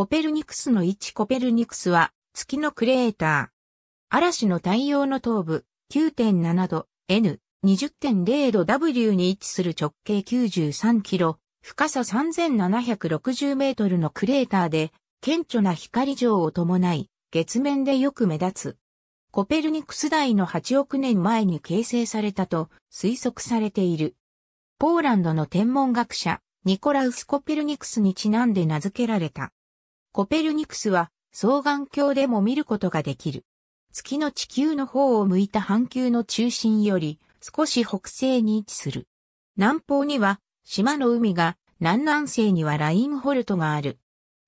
コペルニクスの1コペルニクスは月のクレーター。嵐の太陽の頭部9.7度 N20.0 度 W に位置する直径93キロ、深さ3760メートルのクレーターで顕著な光状を伴い月面でよく目立つ。コペルニクス代の8億年前に形成されたと推測されている。ポーランドの天文学者、ニコラウス・コペルニクスにちなんで名付けられた。コペルニクスは双眼鏡でも見ることができる。月の地球の方を向いた半球の中心より少し北西に位置する。南方には島の海が南南西にはラインホルトがある。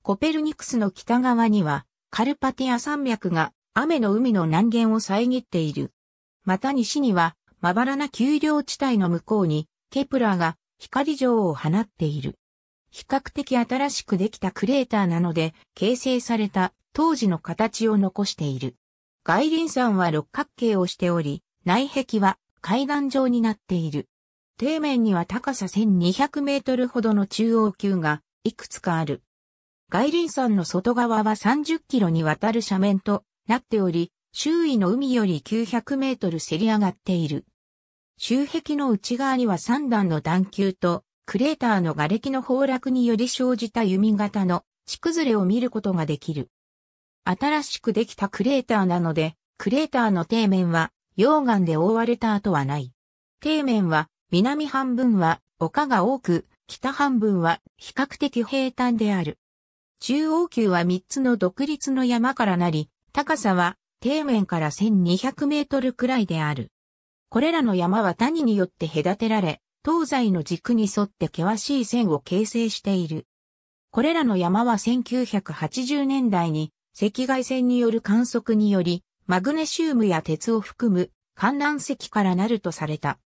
コペルニクスの北側にはカルパティア山脈が雨の海の南限を遮っている。また西にはまばらな丘陵地帯の向こうにケプラーが光城を放っている。比較的新しくできたクレーターなので、形成された当時の形を残している。外輪山は六角形をしており、内壁は階段状になっている。底面には高さ1200メートルほどの中央級がいくつかある。外輪山の外側は30キロにわたる斜面となっており、周囲の海より900メートルせり上がっている。周壁の内側には3段の段丘とクレーターの瓦礫の崩落により生じた弓形の地崩れを見ることができる。新しくできたクレーターなので、クレーターの底面は溶岩で覆われた跡はない。底面は南半分は丘が多く、北半分は比較的平坦である。中央級は3つの独立の山からなり、高さは底面から1200メートルくらいである。これらの山は谷によって隔てられ、東西の軸に沿って険しい線を形成している。これらの山は1980年代に赤外線による観測により、マグネシウムや鉄を含む観覧石からなるとされた。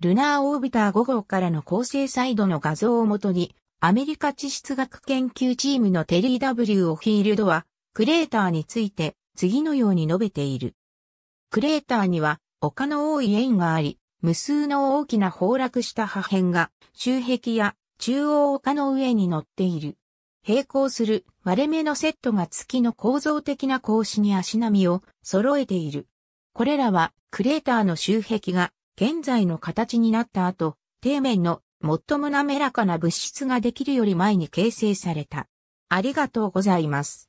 ルナーオービター5号からの構成サイドの画像をもとに、アメリカ地質学研究チームのテリー・ W・ オフィールドは、クレーターについて次のように述べている。クレーターには丘の多い円があり、無数の大きな崩落した破片が周壁や中央丘の上に乗っている。並行する割れ目のセットが月の構造的な格子に足並みを揃えている。これらはクレーターの周壁が現在の形になった後、底面の最も滑らかな物質ができるより前に形成された。ありがとうございます。